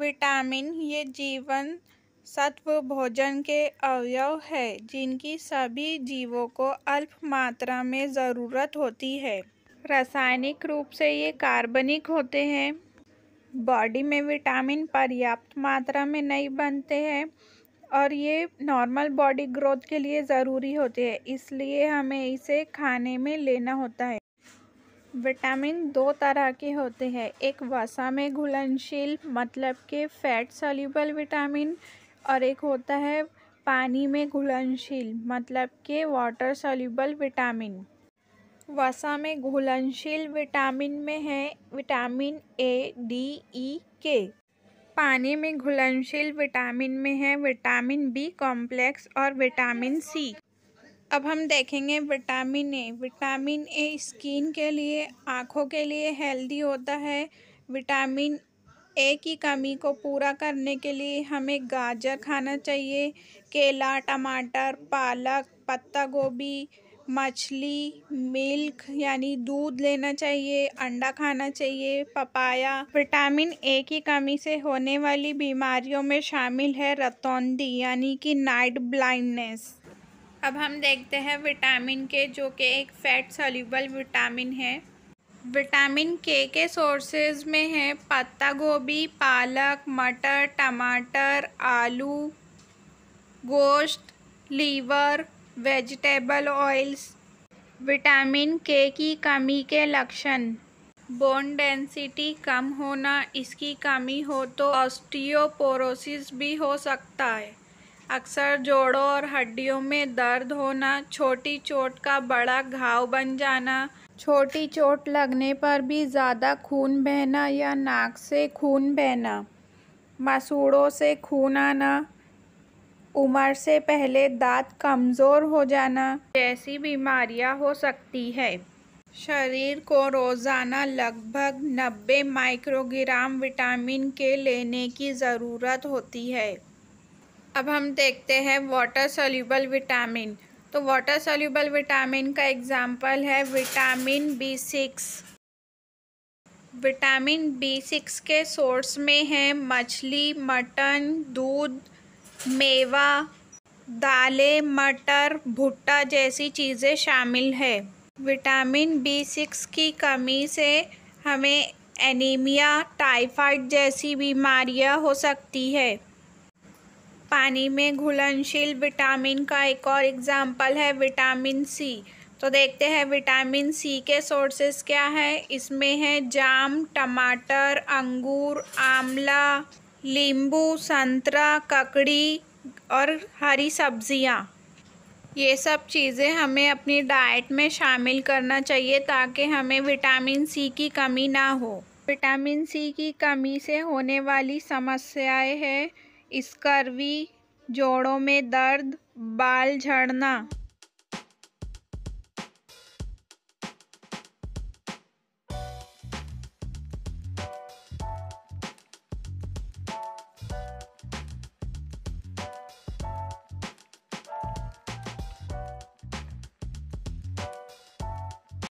vitamin ये जीवन सत्व भोजन के अवयव है जिनकी सभी जीवों को अल्प मात्रा में ज़रूरत होती है रासायनिक रूप से ये कार्बनिक होते हैं बॉडी में विटामिन पर्याप्त मात्रा में नहीं बनते हैं और ये नॉर्मल बॉडी ग्रोथ के लिए ज़रूरी होते हैं इसलिए हमें इसे खाने में लेना होता है विटामिन दो तरह के होते हैं एक वसा में घुलनशील मतलब के फैट सोल्यूबल विटामिन और एक होता है पानी में घुलनशील मतलब के वाटर सोल्यूबल विटामिन वसा में घुलनशील विटामिन में है vitamin A D E e, K पानी में घुलनशील विटामिन में है विटामिन बी कॉम्प्लेक्स और विटामिन सी अब हम देखेंगे vitamin A vitamin A skin के लिए आँखों के लिए हेल्दी होता है विटामिन ए की कमी को पूरा करने के लिए हमें गाजर खाना चाहिए केला टमाटर पालक पत्ता गोभी मछली मिल्क यानी दूध लेना चाहिए अंडा खाना चाहिए पपाया विटामिन ए की कमी से होने वाली बीमारियों में शामिल है रतौंदी यानी कि नाइट ब्लाइंडनेस अब हम देखते हैं विटामिन के जो कि एक फ़ैट सॉल्यूबल विटामिन है विटामिन के के सोर्सेज में है पत्ता गोभी पालक मटर टमाटर आलू गोश्त लीवर वेजिटेबल ऑयल्स विटामिन के की कमी के लक्षण बोन डेंसिटी कम होना इसकी कमी हो तो ऑस्टियोपोरोसिस भी हो सकता है अक्सर जोड़ों और हड्डियों में दर्द होना छोटी चोट का बड़ा घाव बन जाना छोटी चोट लगने पर भी ज़्यादा खून बहना या नाक से खून बहना मसूड़ों से खून आना उम्र से पहले दांत कमज़ोर हो जाना जैसी बीमारियां हो सकती है शरीर को रोज़ाना लगभग 90 माइक्रोग्राम विटामिन के लेने की ज़रूरत होती है अब हम देखते हैं वाटर सोल्यूबल विटामिन तो वाटर सोल्यूबल विटामिन का एग्जाम्पल है vitamin B six vitamin B six के सोर्स में है मछली मटन दूध मेवा दालें मटर भुट्टा जैसी चीज़ें शामिल है विटामिन बी सिक्स की कमी से हमें एनीमिया टाइफाइड जैसी बीमारियां हो सकती है पानी में घुलनशील विटामिन का एक और एग्ज़ाम्पल है विटामिन सी तो देखते हैं विटामिन सी के सोर्सेस क्या है इसमें है जाम टमाटर अंगूर आंवला लींबू संतरा ककड़ी और हरी सब्जियां ये सब चीज़ें हमें अपनी डाइट में शामिल करना चाहिए ताकि हमें विटामिन सी की कमी ना हो विटामिन सी की कमी से होने वाली समस्याएं हैं स्कर्वी जोड़ों में दर्द बाल झड़ना